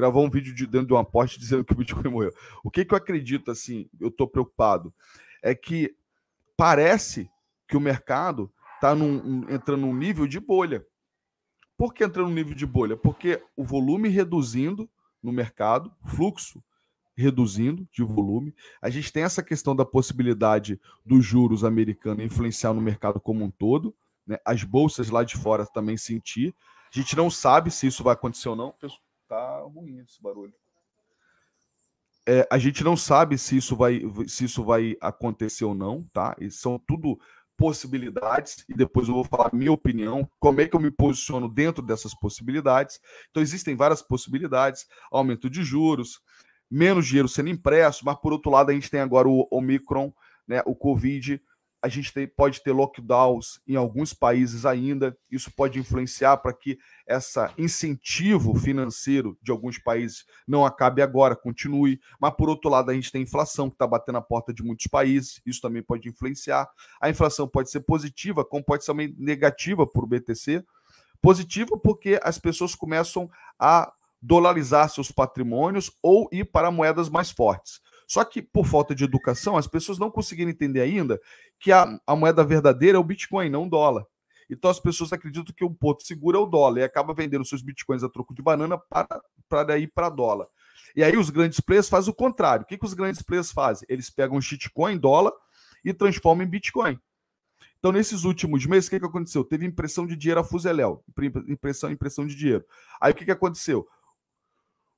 gravou um vídeo de dentro de uma poste dizendo que o Bitcoin morreu. O que, que eu acredito, assim, eu estou preocupado, é que parece que o mercado está um, entrando num nível de bolha. Por que entrando num nível de bolha? Porque o volume reduzindo no mercado, fluxo reduzindo de volume. A gente tem essa questão da possibilidade dos juros americanos influenciar no mercado como um todo, né? as bolsas lá de fora também sentir. A gente não sabe se isso vai acontecer ou não tá ruim esse barulho. É, a gente não sabe se isso vai se isso vai acontecer ou não, tá? E são tudo possibilidades e depois eu vou falar minha opinião, como é que eu me posiciono dentro dessas possibilidades. Então existem várias possibilidades, aumento de juros, menos dinheiro sendo impresso, mas por outro lado a gente tem agora o Omicron, né, o Covid, a gente pode ter lockdowns em alguns países ainda, isso pode influenciar para que esse incentivo financeiro de alguns países não acabe agora, continue. Mas, por outro lado, a gente tem inflação que está batendo a porta de muitos países, isso também pode influenciar. A inflação pode ser positiva, como pode ser também negativa para o BTC. Positiva porque as pessoas começam a dolarizar seus patrimônios ou ir para moedas mais fortes. Só que, por falta de educação, as pessoas não conseguiram entender ainda que a, hum. a moeda verdadeira é o Bitcoin, não o dólar. Então as pessoas acreditam que o um ponto seguro é o dólar e acaba vendendo seus bitcoins a troco de banana para, para ir para dólar. E aí os grandes players fazem o contrário. O que, que os grandes players fazem? Eles pegam shitcoin, dólar, e transformam em bitcoin. Então, nesses últimos meses, o que, que aconteceu? Teve impressão de dinheiro a fuzeléu. Impressão, impressão de dinheiro. Aí o que, que aconteceu?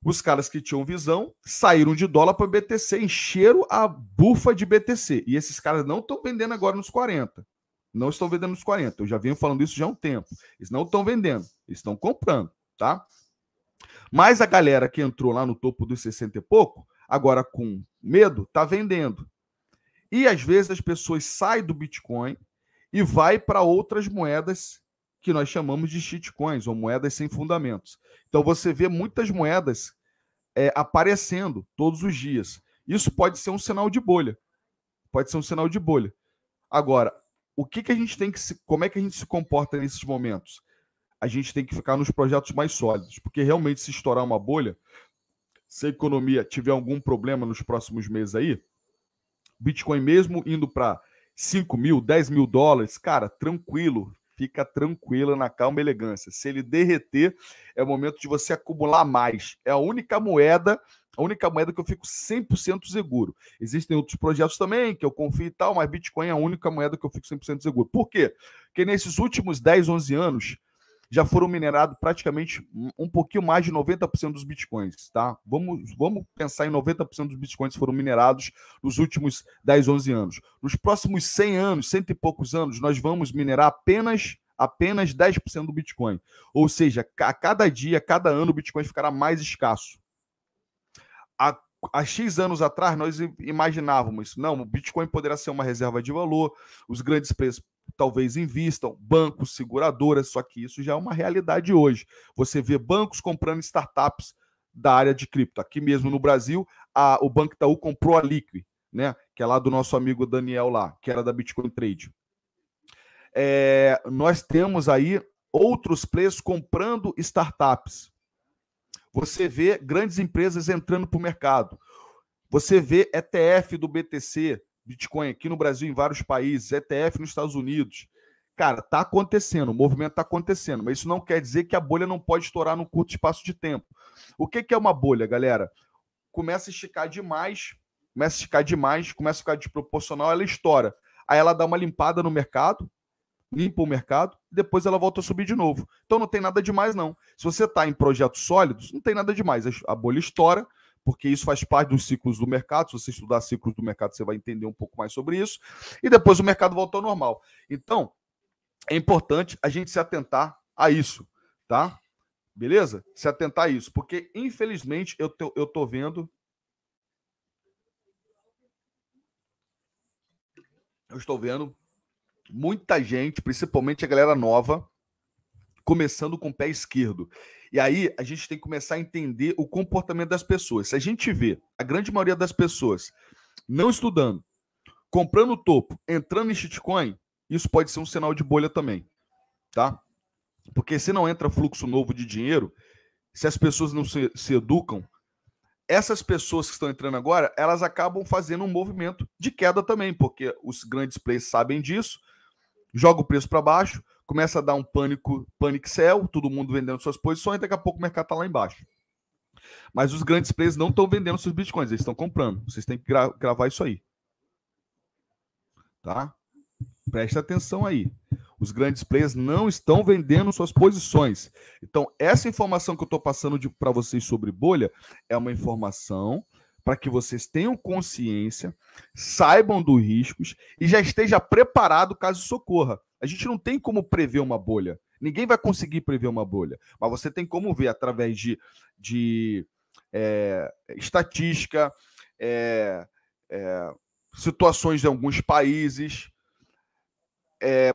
Os caras que tinham visão saíram de dólar para BTC, encheram a bufa de BTC. E esses caras não estão vendendo agora nos 40. Não estão vendendo nos 40. Eu já venho falando isso já há um tempo. Eles não estão vendendo, estão comprando, tá? Mas a galera que entrou lá no topo dos 60 e pouco, agora com medo, tá vendendo. E às vezes as pessoas saem do Bitcoin e vai para outras moedas que nós chamamos de shitcoins, ou moedas sem fundamentos. Então você vê muitas moedas é, aparecendo todos os dias. Isso pode ser um sinal de bolha. Pode ser um sinal de bolha. Agora, o que, que a gente tem que se. Como é que a gente se comporta nesses momentos? A gente tem que ficar nos projetos mais sólidos, porque realmente se estourar uma bolha, se a economia tiver algum problema nos próximos meses aí, Bitcoin mesmo indo para 5 mil, 10 mil dólares, cara, tranquilo, fica tranquila na calma e elegância. Se ele derreter, é o momento de você acumular mais. É a única moeda, a única moeda que eu fico 100% seguro. Existem outros projetos também que eu confio e tal, mas Bitcoin é a única moeda que eu fico 100% seguro. Por quê? Porque nesses últimos 10, 11 anos, já foram minerados praticamente um pouquinho mais de 90% dos bitcoins, tá? Vamos, vamos pensar em 90% dos bitcoins foram minerados nos últimos 10, 11 anos. Nos próximos 100 anos, cento e poucos anos, nós vamos minerar apenas apenas 10% do Bitcoin. Ou seja, a cada dia, a cada ano, o Bitcoin ficará mais escasso. A há X anos atrás nós imaginávamos, não, o Bitcoin poderá ser uma reserva de valor, os grandes talvez invistam, bancos, seguradoras, só que isso já é uma realidade hoje. Você vê bancos comprando startups da área de cripto. Aqui mesmo no Brasil, a, o Banco Itaú comprou a Liqui, né? Que é lá do nosso amigo Daniel lá, que era da Bitcoin Trade. É, nós temos aí outros players comprando startups. Você vê grandes empresas entrando para o mercado. Você vê ETF do BTC, Bitcoin aqui no Brasil, em vários países, ETF nos Estados Unidos. Cara, tá acontecendo, o movimento tá acontecendo, mas isso não quer dizer que a bolha não pode estourar num curto espaço de tempo. O que, que é uma bolha, galera? Começa a esticar demais, começa a esticar demais, começa a ficar desproporcional, ela estoura. Aí ela dá uma limpada no mercado, limpa o mercado, depois ela volta a subir de novo. Então não tem nada demais, não. Se você está em projetos sólidos, não tem nada demais. A bolha estoura, porque isso faz parte dos ciclos do mercado. Se você estudar ciclos do mercado, você vai entender um pouco mais sobre isso. E depois o mercado volta ao normal. Então, é importante a gente se atentar a isso, tá? Beleza? Se atentar a isso, porque infelizmente eu tô, eu tô vendo. Eu estou vendo muita gente, principalmente a galera nova, começando com o pé esquerdo. E aí a gente tem que começar a entender o comportamento das pessoas. Se a gente vê a grande maioria das pessoas não estudando, comprando topo, entrando em shitcoin, isso pode ser um sinal de bolha também, tá? Porque se não entra fluxo novo de dinheiro, se as pessoas não se, se educam, essas pessoas que estão entrando agora, elas acabam fazendo um movimento de queda também, porque os grandes players sabem disso, joga o preço para baixo, começa a dar um pânico, pânico sell, todo mundo vendendo suas posições, daqui a pouco o mercado está lá embaixo. Mas os grandes players não estão vendendo seus bitcoins, eles estão comprando. Vocês têm que gra gravar isso aí. Tá? Presta atenção aí. Os grandes players não estão vendendo suas posições. Então, essa informação que eu estou passando para vocês sobre bolha é uma informação para que vocês tenham consciência, saibam dos riscos e já esteja preparado caso socorra. A gente não tem como prever uma bolha. Ninguém vai conseguir prever uma bolha. Mas você tem como ver através de, de é, estatística, é, é, situações de alguns países,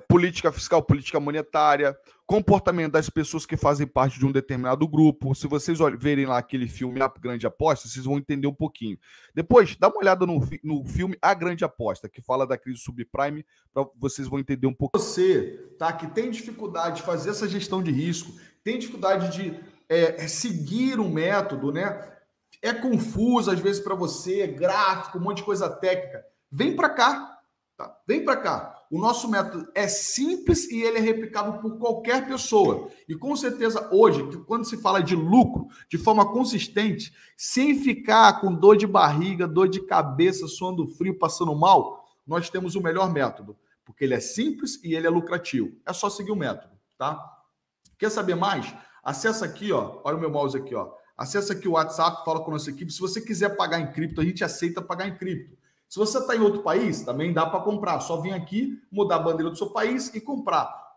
política fiscal, política monetária, comportamento das pessoas que fazem parte de um determinado grupo. Se vocês verem lá aquele filme A Grande Aposta, vocês vão entender um pouquinho. Depois, dá uma olhada no, no filme A Grande Aposta, que fala da crise subprime, para vocês vão entender um pouco. Você, tá, que tem dificuldade de fazer essa gestão de risco, tem dificuldade de é, é seguir um método, né? É confuso às vezes para você, é gráfico, um monte de coisa técnica. Vem para cá, tá? Vem para cá. O nosso método é simples e ele é replicável por qualquer pessoa. E com certeza, hoje, quando se fala de lucro de forma consistente, sem ficar com dor de barriga, dor de cabeça, suando frio, passando mal, nós temos o melhor método, porque ele é simples e ele é lucrativo. É só seguir o método, tá? Quer saber mais? Acessa aqui, ó. Olha o meu mouse aqui, ó. Acessa aqui o WhatsApp, fala com a nossa equipe. Se você quiser pagar em cripto, a gente aceita pagar em cripto. Se você está em outro país, também dá para comprar. Só vir aqui, mudar a bandeira do seu país e comprar.